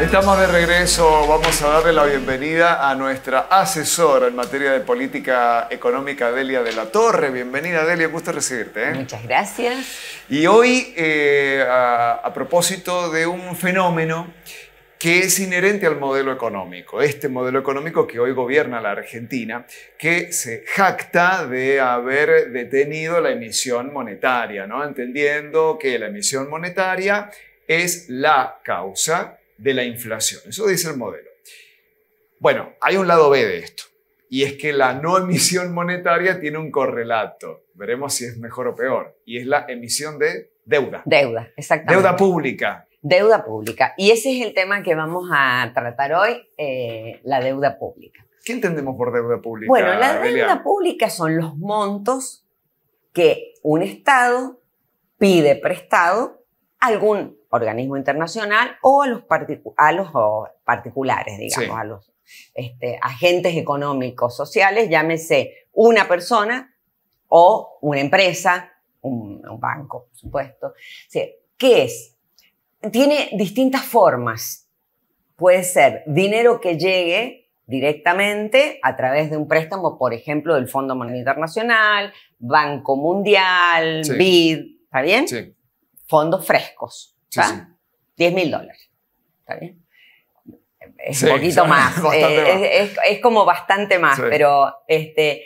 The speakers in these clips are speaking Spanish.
Estamos de regreso, vamos a darle la bienvenida a nuestra asesora en materia de política económica, Delia de la Torre. Bienvenida, Delia, gusto recibirte. ¿eh? Muchas gracias. Y hoy, eh, a, propósito de un fenómeno que es inherente al modelo económico, este modelo económico que hoy gobierna la Argentina, que se jacta de haber detenido la emisión monetaria, ¿no? entendiendo que la emisión monetaria es la causa de la inflación. Eso dice el modelo. Bueno, hay un lado B de esto, y es que la no emisión monetaria tiene un correlato, veremos si es mejor o peor, y es la emisión de deuda. Deuda, exactamente. Deuda pública Deuda pública. Y ese es el tema que vamos a tratar hoy, eh, la deuda pública. ¿Qué entendemos por deuda pública? Bueno, la deuda pública son los montos que un Estado pide prestado a algún organismo internacional o a los, particulares, digamos, a los este, agentes económicos, sociales, llámese una persona o una empresa, un, banco, por supuesto. ¿Qué es? tiene distintas formas. Puede ser dinero que llegue directamente a través de un préstamo, por ejemplo, del Fondo Monetario Internacional, Banco Mundial, BID, ¿está bien? Sí. Fondos frescos, Sí, 10 mil dólares, ¿está bien? Es un poquito más, eh, Es, como bastante más, pero este,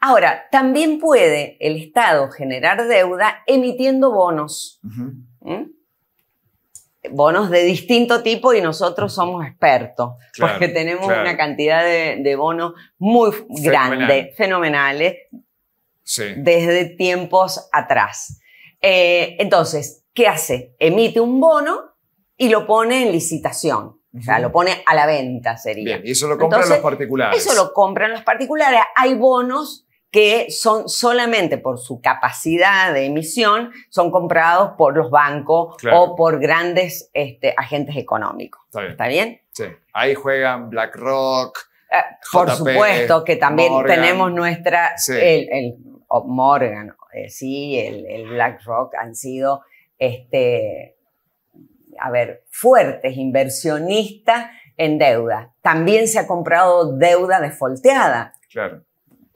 Ahora, también puede el Estado generar deuda emitiendo bonos bonos de distinto tipo y nosotros somos expertos, porque tenemos una cantidad de, bonos muy grande, fenomenales, desde tiempos atrás. Eh, entonces, ¿qué hace? Emite un bono y lo pone en licitación. O sea, lo pone a la venta, sería. Bien, y eso lo compran los particulares. Eso lo compran los particulares. Hay bonos que son solamente por su capacidad de emisión, son comprados por los bancos o por grandes este, agentes económicos. Está bien. Sí. Ahí juegan BlackRock. Eh, por supuesto que también tenemos nuestra, el, Morgan, eh, sí, el, BlackRock han sido, este, a ver, fuertes inversionistas en deuda. También se ha comprado deuda desfolteada. Claro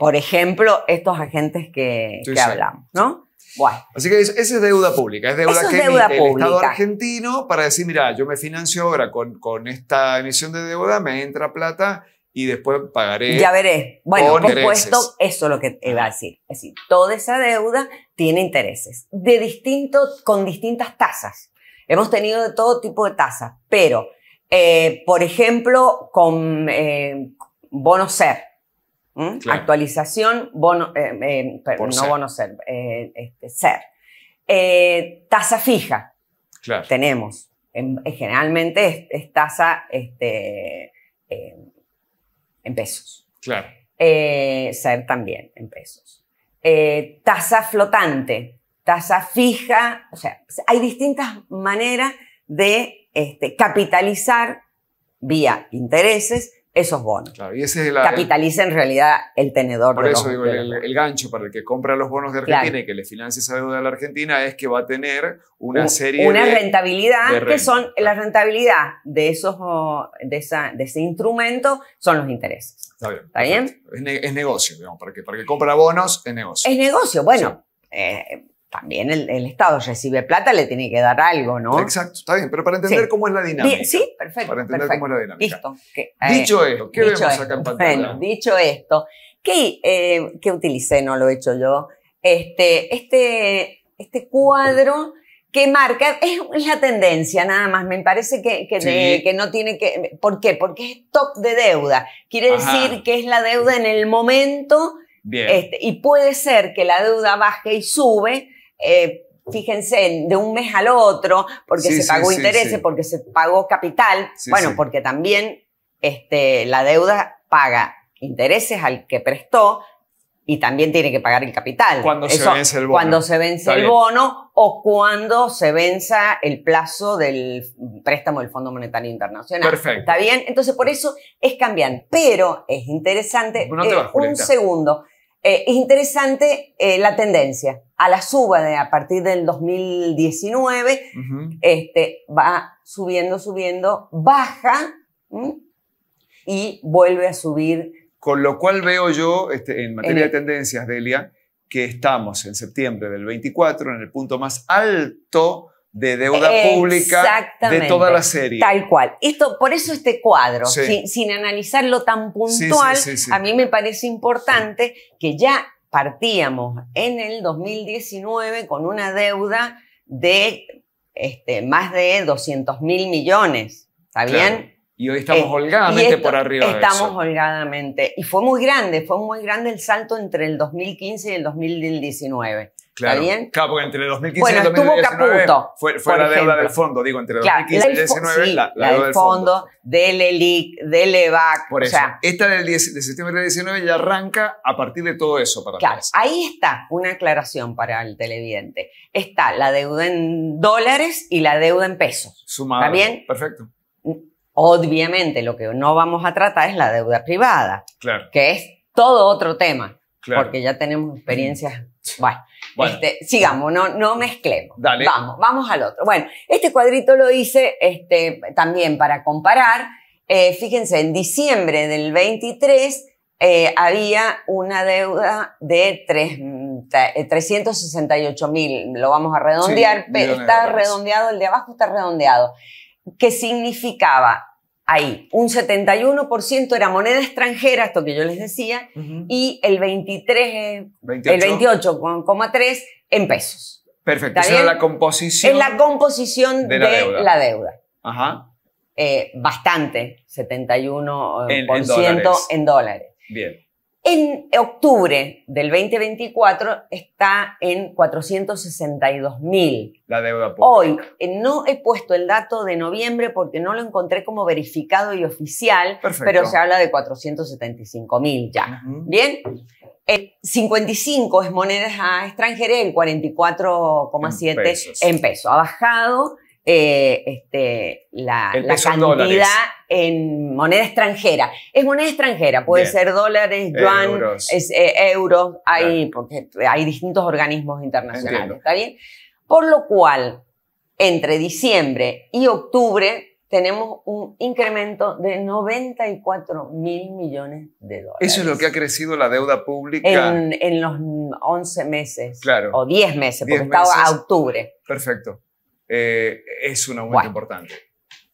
por ejemplo, estos agentes que, hablamos, ¿no? Bueno. Así que esa es deuda pública, es deuda que el Estado argentino para decir, mira, yo me financio ahora con, con esta emisión de deuda, me entra plata y después pagaré. Ya veré. Bueno, por supuesto, eso es lo que iba a decir. Es decir, toda esa deuda tiene intereses de distintos, con distintas tasas. Hemos tenido de todo tipo de tasas, pero, eh, por ejemplo, con eh, bonos SER, ¿Mm? Actualización, bono, eh, eh, no ser. bono ser, eh, este, ser. tasa fija. Tenemos. generalmente es, tasa este, en pesos. Claro. ser también en pesos. tasa flotante, tasa fija. O sea, hay distintas maneras de este, capitalizar vía intereses esos bonos. Claro, Capitaliza en realidad el tenedor. Por eso digo, el, el, gancho para el que compra los bonos de Argentina y que le financia esa deuda a la Argentina es que va a tener una serie una rentabilidad que son, la rentabilidad de, esos, de, ese instrumento son los intereses. Está bien. ¿Está bien? Es, negocio, digamos, para que, que compra bonos es negocio. Es negocio, bueno. Eh, también el, Estado recibe plata, le tiene que dar algo, ¿no? Exacto, está bien, pero para entender cómo es la dinámica. Sí, perfecto. Para entender perfecto. cómo es la dinámica. Listo. Eh, dicho esto, ¿qué vemos acá en pantalla? Bueno, dicho esto, eh, ¿qué, utilicé? No lo he hecho yo. Este, este, este cuadro que marca, es la tendencia nada más, me parece que, que, no tiene que... ¿Por qué? Porque es stock de deuda. Quiere decir que es la deuda en el momento... Bien. Este, y puede ser que la deuda baje y sube, eh, fíjense, de un mes al otro, porque se pagó intereses, porque se pagó capital, bueno, porque también este, la deuda paga intereses al que prestó y también tiene que pagar el capital. Cuando se vence el bono. Cuando se vence el bono o cuando se venza el plazo del préstamo del Fondo Monetario Internacional. Perfecto. ¿Está bien? Entonces, por eso es cambiar, pero es interesante. Eh, un segundo. Eh, es interesante eh, la tendencia a la suba de a partir del 2019, este, va subiendo, subiendo, baja y vuelve a subir. Con lo cual veo yo, este, en materia de tendencias, Delia, que estamos en septiembre del 24 en el punto más alto de deuda pública de toda la serie. Tal cual. Esto, por eso este cuadro, sin, analizarlo tan puntual, a mí me parece importante que ya partíamos en el 2019 con una deuda de este, más de 200 mil millones. ¿Está bien? Y hoy estamos eh, holgadamente por arriba. Estamos holgadamente. Y fue muy grande, fue muy grande el salto entre el 2015 y el 2019. Claro. ¿Está bien? Claro, porque entre 2015 y 2019 fue, la deuda del fondo, digo, entre 2015 y 2019 la, deuda del fondo. fondo del ELIC, del EVAC. Por eso, o sea, esta del, 10, de septiembre del 19 ya arranca a partir de todo eso para Claro, ahí está una aclaración para el televidente. Está la deuda en dólares y la deuda en pesos. Sumado. ¿Está bien? Perfecto. Obviamente lo que no vamos a tratar es la deuda privada, que es todo otro tema porque ya tenemos experiencias. Mm. Bueno, este, sigamos, no, no mezclemos. Vamos, vamos al otro. Bueno, este cuadrito lo hice este, también para comparar. Eh, fíjense, en diciembre del 23 eh, había una deuda de 3, 368 eh, mil, lo vamos a redondear, pero está redondeado, el de abajo está redondeado, ¿Qué significaba ahí. Un 71% era moneda extranjera, esto que yo les decía, y el 28,3 eh, en pesos. Perfecto, eso era la composición. en la composición de la deuda. Ajá. Eh, bastante, 71% eh, en dólares. Bien. En octubre del 2024 está en 462 mil. La deuda pública. Hoy eh, no he puesto el dato de noviembre porque no lo encontré como verificado y oficial, pero se habla de 475 mil ya. Bien. 55 eh, es monedas a el 44,7 en, en peso. Ha bajado eh, este, la, cantidad en moneda extranjera. Es moneda extranjera, puede ser dólares, eh, yuan, euros, eh, hay, hay distintos organismos internacionales, ¿está bien? Por lo cual, entre diciembre y octubre tenemos un incremento de 94 mil millones de dólares. Eso es lo que ha crecido la deuda pública. En, los 11 meses, claro. o 10 meses, porque estaba a octubre. Perfecto. Eh, es una aumento importante.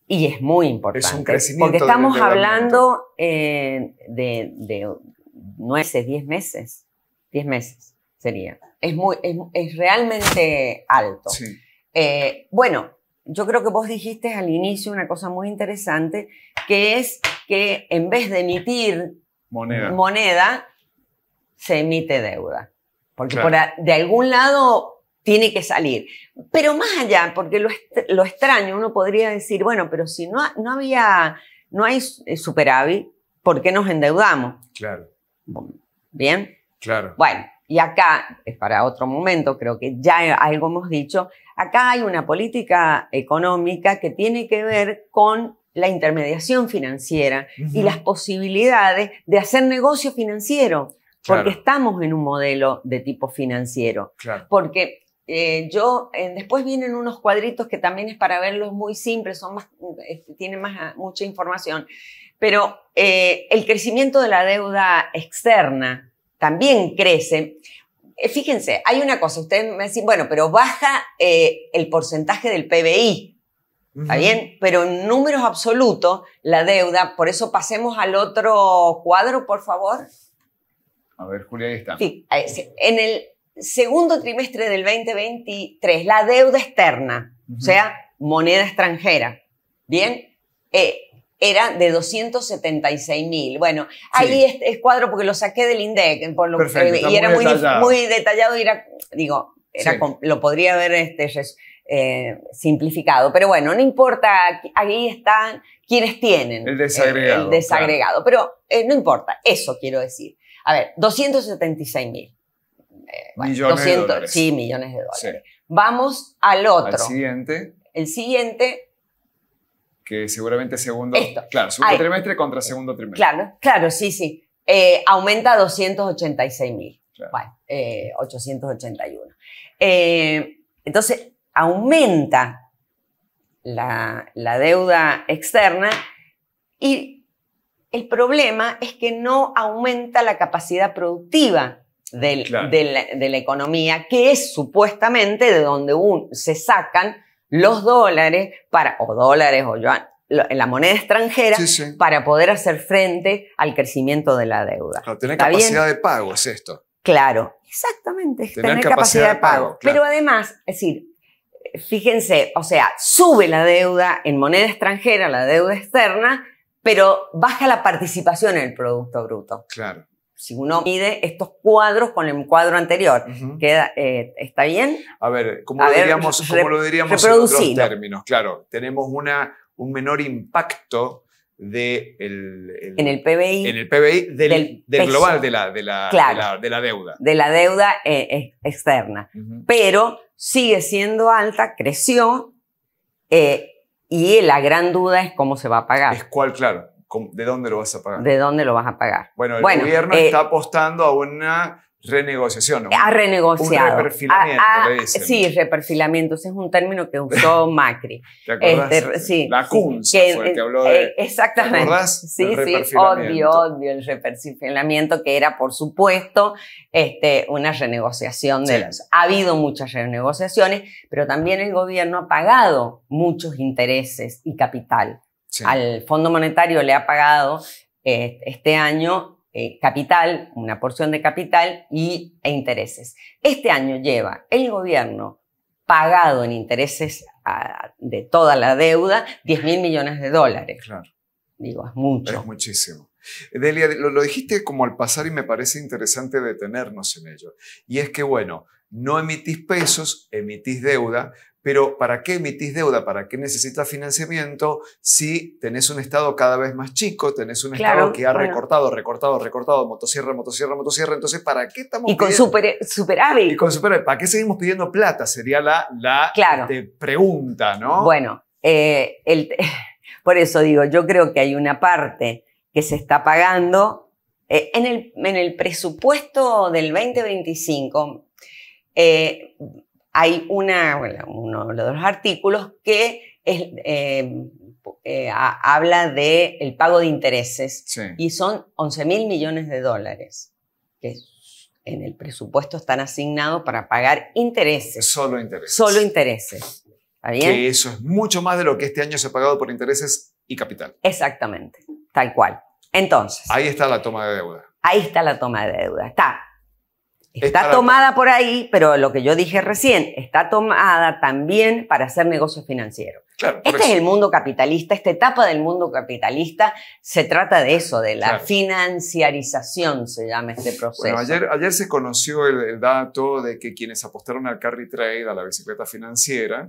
Y es muy importante. Es un crecimiento. Porque estamos hablando eh, de, nueve meses, diez meses. Diez meses sería. Es, muy, es, realmente alto. Eh, bueno, yo creo que vos dijiste al inicio una cosa muy interesante, que es que en vez de emitir moneda, se emite deuda. Porque por de algún lado tiene que salir. Pero más allá, porque lo, extraño, uno podría decir, bueno, pero si no, no había, no hay eh, superávit, ¿por qué nos endeudamos? Claro. Bien. Claro. Bueno, y acá, es para otro momento, creo que ya algo hemos dicho, acá hay una política económica que tiene que ver con la intermediación financiera y las posibilidades de hacer negocio financiero, porque estamos en un modelo de tipo financiero. Claro. Porque eh, yo, eh, después vienen unos cuadritos que también es para verlos muy simples, son más, este, tienen más, ah, mucha información. Pero eh, el crecimiento de la deuda externa también crece. fíjense, hay una cosa, ustedes me dicen, bueno, pero baja el porcentaje del PBI. ¿Está bien? Pero en números absolutos, la deuda, por eso pasemos al otro cuadro, por favor. A ver, Julia, ahí está. Sí, en el, segundo trimestre del 2023, la deuda externa, o sea, moneda extranjera, ¿bien? Eh, era de 276 mil. Bueno, ahí es, este cuadro porque lo saqué del INDEC por lo y era muy, detallado. y era, digo, lo podría haber este, eh, simplificado. Pero bueno, no importa, ahí están quienes tienen. El desagregado. El, Pero eh, no importa, eso quiero decir. A ver, 276 mil. Eh, millones de dólares. Sí, millones de dólares. Vamos al otro. siguiente. El siguiente que seguramente segundo, claro, segundo trimestre contra segundo trimestre. Claro, claro, sí, sí. Eh, aumenta a 286 mil, bueno, 881. Eh, entonces, aumenta la, la, deuda externa y el problema es que no aumenta la capacidad productiva del, de, la, economía, que es supuestamente de donde se sacan los dólares para, o dólares o yuan, la moneda extranjera para poder hacer frente al crecimiento de la deuda. tener capacidad de pago es esto. Claro, exactamente, tener, capacidad, de pago. Pero además, es decir, fíjense, o sea, sube la deuda en moneda extranjera, la deuda externa, pero baja la participación en el Producto Bruto. Claro si uno mide estos cuadros con el cuadro anterior, queda, eh, ¿está bien? A ver, ¿cómo lo, diríamos, en otros términos? Claro, tenemos una, un menor impacto de en el PBI, en el PBI del, global de la, de, la, de, la, deuda. De la deuda eh, eh, externa. Pero sigue siendo alta, creció, y la gran duda es cómo se va a pagar. Es cuál, claro. ¿de dónde lo vas a pagar? ¿De dónde lo vas a pagar? Bueno, el gobierno eh, está apostando a una renegociación. ¿no? renegociar Un reperfilamiento, ah, ah, le Sí, reperfilamiento. Ese es un término que usó Macri. ¿Te este, sí, la CUNS que habló eh, de... Exactamente. ¿Te Sí, sí, odio, odio el reperfilamiento que era, por supuesto, este, una renegociación de Ha habido muchas renegociaciones, pero también el gobierno ha pagado muchos intereses y capital al Fondo Monetario le ha pagado eh, este año eh, capital, una porción de capital y, e intereses. Este año lleva el gobierno pagado en intereses de toda la deuda 10 mil millones de dólares. Claro. Digo, es mucho. Es muchísimo. Delia, lo dijiste como al pasar y me parece interesante detenernos en ello. Y es que, bueno, no emitís pesos, emitís deuda, pero ¿para qué emitís deuda? ¿Para qué necesitas financiamiento si tenés un Estado cada vez más chico, tenés un Estado que ha recortado, recortado, recortado, motosierra, motosierra, motosierra? Entonces, ¿para qué estamos y Con super, superávit. Y con superávit. ¿Para qué seguimos pidiendo plata? Sería la, la este, pregunta, ¿no? Bueno, eh, por eso digo, yo creo que hay una parte que se está pagando. Eh, en, el, en el presupuesto del 2025, eh, hay una, uno de los artículos que eh, eh, habla del el pago de intereses y son 11 mil millones de dólares que en el presupuesto están asignados para pagar intereses. Solo intereses. Solo intereses. ¿Está bien? Que eso es mucho más de lo que este año se ha pagado por intereses y capital. Exactamente, tal cual. Entonces. Ahí está la toma de deuda. Ahí está la toma de deuda. Está Está tomada por ahí, pero lo que yo dije recién, está tomada también para hacer negocios financieros. este es el mundo capitalista, esta etapa del mundo capitalista se trata de eso, de la financiarización, se llama este proceso. ayer, ayer se conoció el, el, dato de que quienes apostaron al carry trade, a la bicicleta financiera,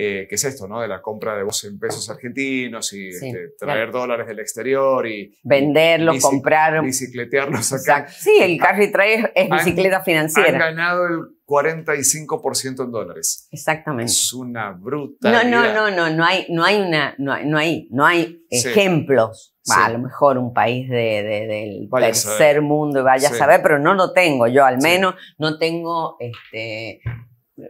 eh, que es esto, ¿no? De la compra de voz en pesos argentinos y este, traer dólares del exterior y... Venderlos, comprar... Bicicletearlos acá. Sí, el ah, carry trade es bicicleta financiera. Han ganado el 45% en dólares. Exactamente. Es una bruta No, no, no, no, no hay, no hay una, no hay, no hay, ejemplos. a lo mejor un país del tercer mundo, vaya a saber, pero no lo tengo yo, al menos no tengo este,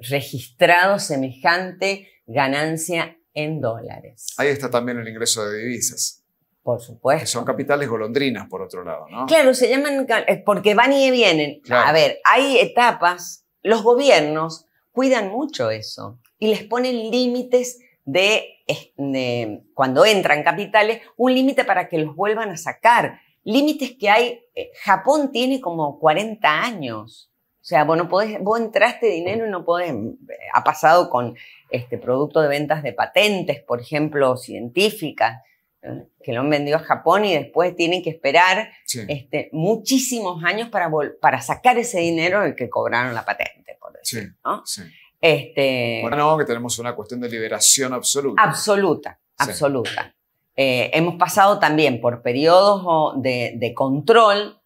registrado semejante ganancia en dólares. Ahí está también el ingreso de divisas. Por supuesto. Que son capitales golondrinas, por otro lado, ¿no? Claro, se llaman eh, porque van y vienen. A ver, hay etapas, los gobiernos cuidan mucho eso y les ponen límites de, de cuando entran capitales, un límite para que los vuelvan a sacar. Límites que hay, eh, Japón tiene como 40 años o sea, vos no podés, vos entraste dinero y no podés, eh, ha pasado con este producto de ventas de patentes, por ejemplo, científicas, eh, que lo han vendido a Japón y después tienen que esperar este, muchísimos años para, para sacar ese dinero del que cobraron la patente, por decir, sí, Este, bueno, no, que tenemos una cuestión de liberación absoluta. Absoluta, absoluta. Eh, hemos pasado también por periodos de, de control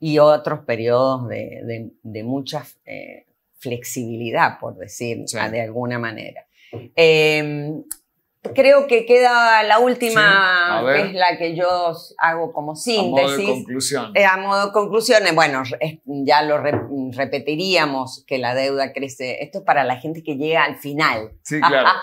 y otros periodos de, mucha eh, flexibilidad, por decir ah, de alguna manera. Em, creo que queda la última, que es la que yo hago como síntesis. Eh, a modo de conclusión. a modo conclusiones, bueno, ya lo repetiríamos que la deuda crece. Esto es para la gente que llega al final. Sí, claro.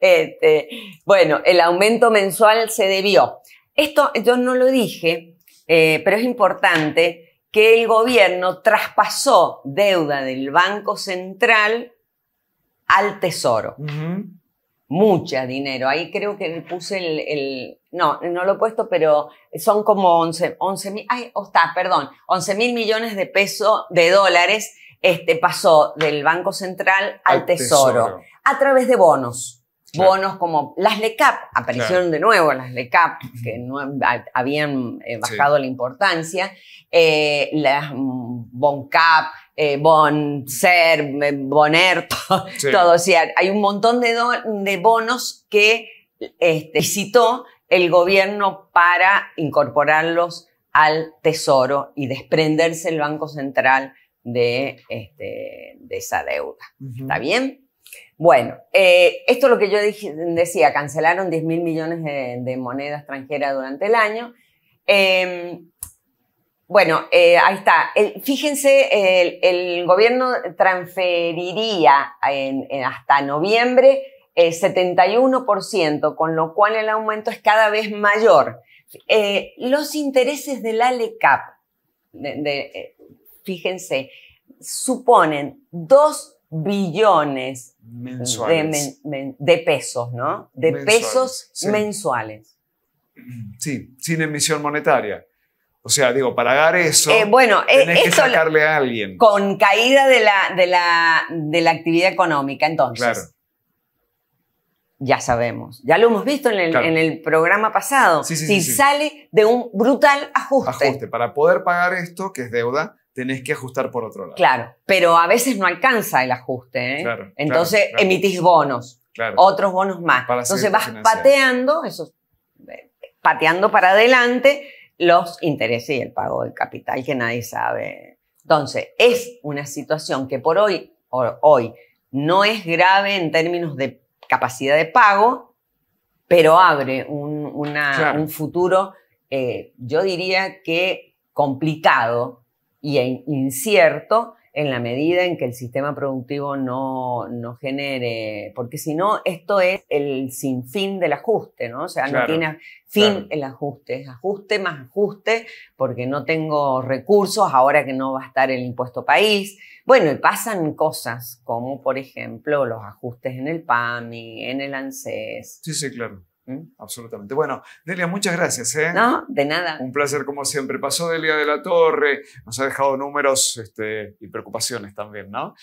Este, bueno, el aumento mensual se debió. Esto yo no lo dije, eh, pero es importante que el gobierno traspasó deuda del Banco Central al Tesoro. Mucha dinero. Ahí creo que puse el, No, no lo he puesto, pero son como 11, 11 Ay, oh, está, perdón. 11 mil millones de pesos, de dólares, este, pasó del Banco Central al, tesoro, a través de bonos bonos como las LECAP, aparecieron de nuevo las LECAP, que habían eh, bajado la importancia, eh, las BONCAP, eh, BONSER, eh, BONER, todo, hay un montón de, bonos que este, citó el gobierno para incorporarlos al tesoro y desprenderse el Banco Central de, este, esa deuda. ¿Está bien? Bueno, eh, esto es lo que yo decía, cancelaron 10 mil millones de, monedas moneda extranjera durante el año. Em, bueno, eh, ahí está. fíjense, el, gobierno transferiría hasta noviembre 71%, eh, con lo cual el aumento es cada vez mayor. los intereses del ALECAP, fíjense, suponen dos billones De, pesos, ¿no? De pesos mensuales. Sí, sin emisión monetaria. O sea, digo, para dar eso, eh, bueno, eh, tenés que sacarle a alguien. Con caída de la, de la, actividad económica, entonces. Claro. Ya sabemos, ya lo hemos visto en el, programa pasado. si sale de un brutal ajuste. Ajuste, para poder pagar esto, que es deuda, tenés que ajustar por otro lado. Claro, pero a veces no alcanza el ajuste. ¿eh? Entonces emitís bonos, otros bonos más. Entonces vas pateando, eso, eh, pateando para adelante los intereses y el pago del capital que nadie sabe. Entonces, es una situación que por hoy, hoy no es grave en términos de capacidad de pago, pero abre un, un futuro, eh, yo diría que complicado y e incierto en la medida en que el sistema productivo no, genere, porque si no, esto es el sinfín del ajuste, ¿no? O sea, no tiene fin el ajuste, es ajuste más ajuste, porque no tengo recursos ahora que no va a estar el impuesto país. Bueno, y pasan cosas como, por ejemplo, los ajustes en el PAMI, en el ANSES. Sí, sí, claro. ¿Mm? Absolutamente. Bueno, Delia, muchas gracias. ¿eh? No, de nada. Un placer como siempre. Pasó Delia de la Torre, nos ha dejado números este, y preocupaciones también, ¿no?